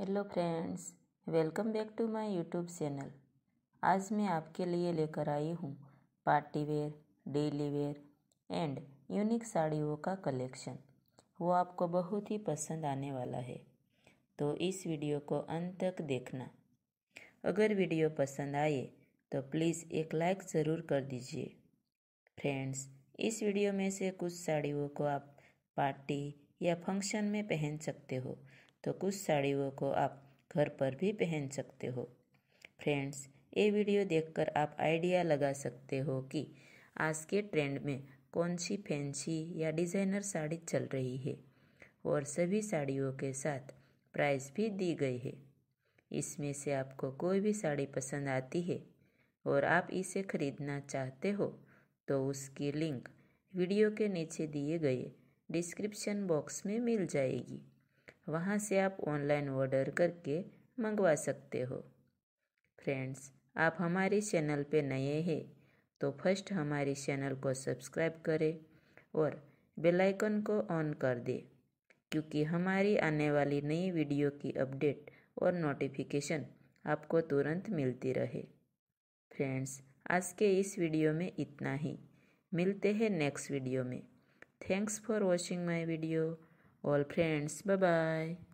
hello friends welcome back to my YouTube channel आज मैं आपके लिए लेकर आई हूँ party wear daily wear and unique साड़ियों का कलेक्शन वो आपको बहुत ही पसंद आने वाला है तो इस वीडियो को अंत तक देखना अगर वीडियो पसंद आए तो प्लीज़ एक लाइक ज़रूर कर दीजिए फ्रेंड्स इस वीडियो में से कुछ साड़ियों को आप पार्टी या फंक्शन में पहन सकते हो तो कुछ साड़ियों को आप घर पर भी पहन सकते हो फ्रेंड्स ये वीडियो देखकर आप आइडिया लगा सकते हो कि आज के ट्रेंड में कौन सी फैंसी या डिज़ाइनर साड़ी चल रही है और सभी साड़ियों के साथ प्राइस भी दी गई है इसमें से आपको कोई भी साड़ी पसंद आती है और आप इसे खरीदना चाहते हो तो उसकी लिंक वीडियो के नीचे दिए गए डिस्क्रिप्शन बॉक्स में मिल जाएगी वहाँ से आप ऑनलाइन ऑर्डर करके मंगवा सकते हो फ्रेंड्स आप हमारे चैनल पे नए हैं तो फर्स्ट हमारे चैनल को सब्सक्राइब करें और बेल आइकन को ऑन कर दें क्योंकि हमारी आने वाली नई वीडियो की अपडेट और नोटिफिकेशन आपको तुरंत मिलती रहे फ्रेंड्स आज के इस वीडियो में इतना ही मिलते हैं नेक्स्ट वीडियो में thanks for watching my video all friends bye bye